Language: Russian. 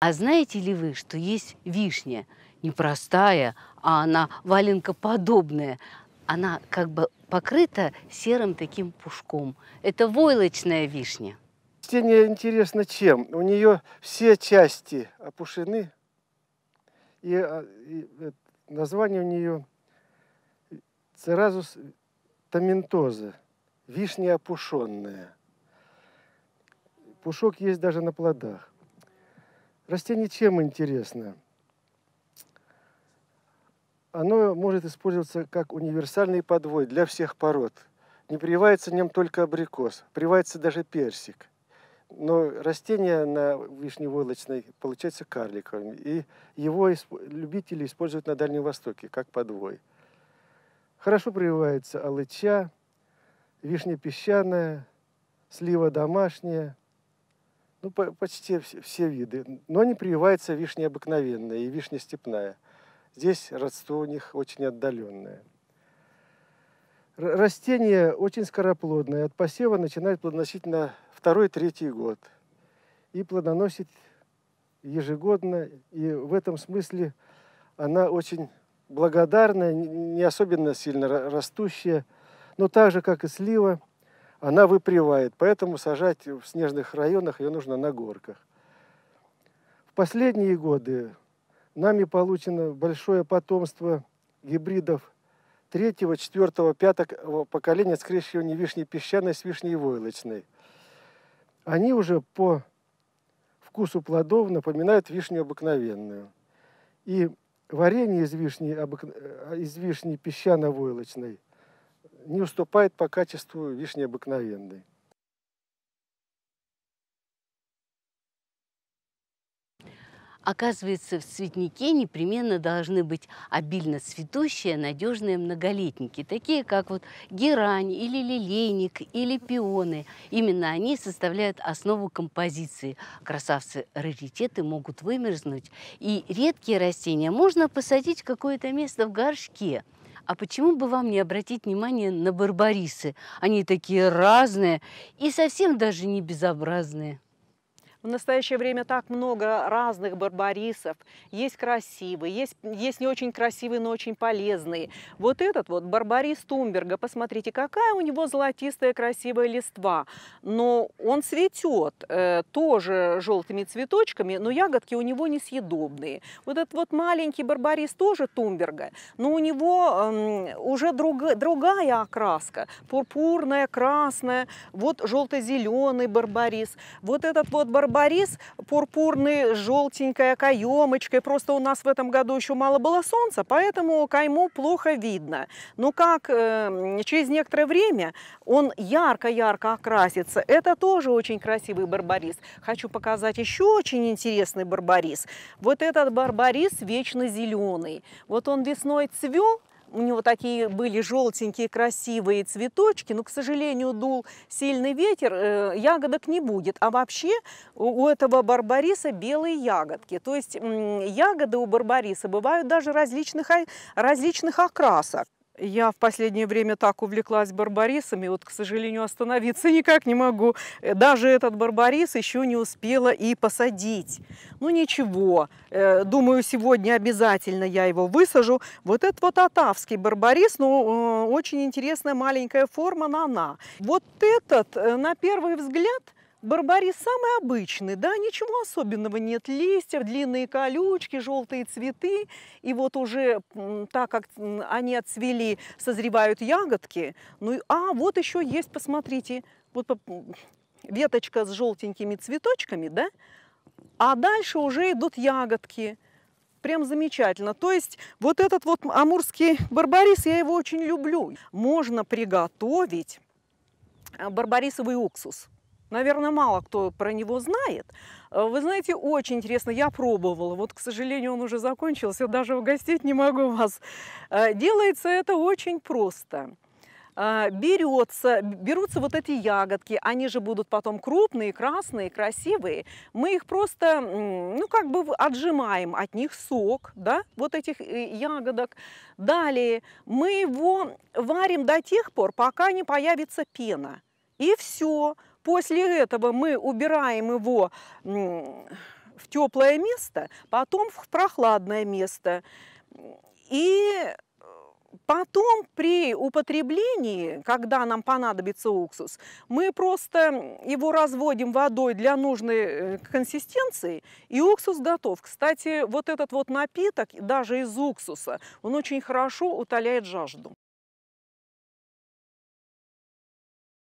А знаете ли вы, что есть вишня, не простая, а она валенкоподобная, она как бы покрыта серым таким пушком. Это войлочная вишня. Растение интересно чем? У нее все части опушены, и, а, и название у нее церазус таментоза, вишня опушенная. Пушок есть даже на плодах. Растение чем интересно? Оно может использоваться как универсальный подвой для всех пород. Не прививается нем только абрикос, прививается даже персик. Но растение на вишневолочной получается карликовым, и его любители используют на Дальнем Востоке как подвой. Хорошо прививается алыча, вишня песчаная, слива домашняя – ну, почти все, все виды. Но не прививается вишня обыкновенная и вишня степная. Здесь родство у них очень отдаленное. Растение очень скороплодное. От посева начинает плодоносить на второй-третий год. И плодоносит ежегодно. И в этом смысле она очень благодарная, не особенно сильно растущая. Но так же, как и слива, она выпривает, поэтому сажать в снежных районах ее нужно на горках. В последние годы нами получено большое потомство гибридов третьего, четвертого, пятого поколения скрещивания вишни песчаной с вишней войлочной. Они уже по вкусу плодов напоминают вишню обыкновенную. И варенье из вишни, э, из вишни песчано-войлочной – не уступает по качеству вишни обыкновенной. Оказывается, в цветнике непременно должны быть обильно цветущие, надежные многолетники, такие как вот герань или лилейник или пионы. Именно они составляют основу композиции. Красавцы-раритеты могут вымерзнуть, и редкие растения можно посадить в какое-то место в горшке – а почему бы вам не обратить внимание на барбарисы? Они такие разные и совсем даже не безобразные. В настоящее время так много разных барбарисов. Есть красивые, есть, есть не очень красивые, но очень полезные. Вот этот вот барбарис Тумберга, посмотрите, какая у него золотистая красивая листва. Но он цветет э, тоже желтыми цветочками, но ягодки у него несъедобные. Вот этот вот маленький барбарис тоже Тумберга, но у него э, уже друг, другая окраска. Пурпурная, красная, вот желто-зеленый барбарис. Вот этот вот барбарис барбарис пурпурный, желтенькая каемочкой. Просто у нас в этом году еще мало было солнца, поэтому кайму плохо видно. Но как э, через некоторое время он ярко-ярко окрасится. Это тоже очень красивый барбарис. Хочу показать еще очень интересный барбарис. Вот этот барбарис вечно зеленый. Вот он весной цвел, у него такие были желтенькие красивые цветочки, но, к сожалению, дул сильный ветер, э, ягодок не будет. А вообще у этого барбариса белые ягодки. То есть ягоды у барбариса бывают даже различных, а, различных окрасок. Я в последнее время так увлеклась барбарисами, вот, к сожалению, остановиться никак не могу. Э, даже этот барбарис еще не успела и посадить. Ну ничего, э, думаю, сегодня обязательно я его высажу. Вот этот вот атавский барбарис, ну, э, очень интересная маленькая форма на она. Вот этот, на первый взгляд, Барбарис самый обычный, да, ничего особенного нет. Листья длинные колючки, желтые цветы. И вот уже так как они отцвели, созревают ягодки. Ну, а вот еще есть, посмотрите, вот веточка с желтенькими цветочками, да, а дальше уже идут ягодки. Прям замечательно. То есть вот этот вот амурский барбарис, я его очень люблю. Можно приготовить а, барбарисовый уксус. Наверное, мало кто про него знает. Э, вы знаете, очень интересно, я пробовала. Вот, к сожалению, он уже закончился, даже угостить не могу вас. Э, делается это очень просто. Э, Берется, берутся вот эти ягодки, они же будут потом крупные, красные, красивые. Мы их просто, ну, как бы отжимаем от них сок, да, вот этих ягодок. Далее мы его варим до тех пор, пока не появится пена. И все После этого мы убираем его в теплое место, потом в прохладное место. И э, Потом при употреблении, когда нам понадобится уксус, мы просто его разводим водой для нужной э, консистенции, и уксус готов. Кстати, вот этот вот напиток, даже из уксуса, он очень хорошо утоляет жажду.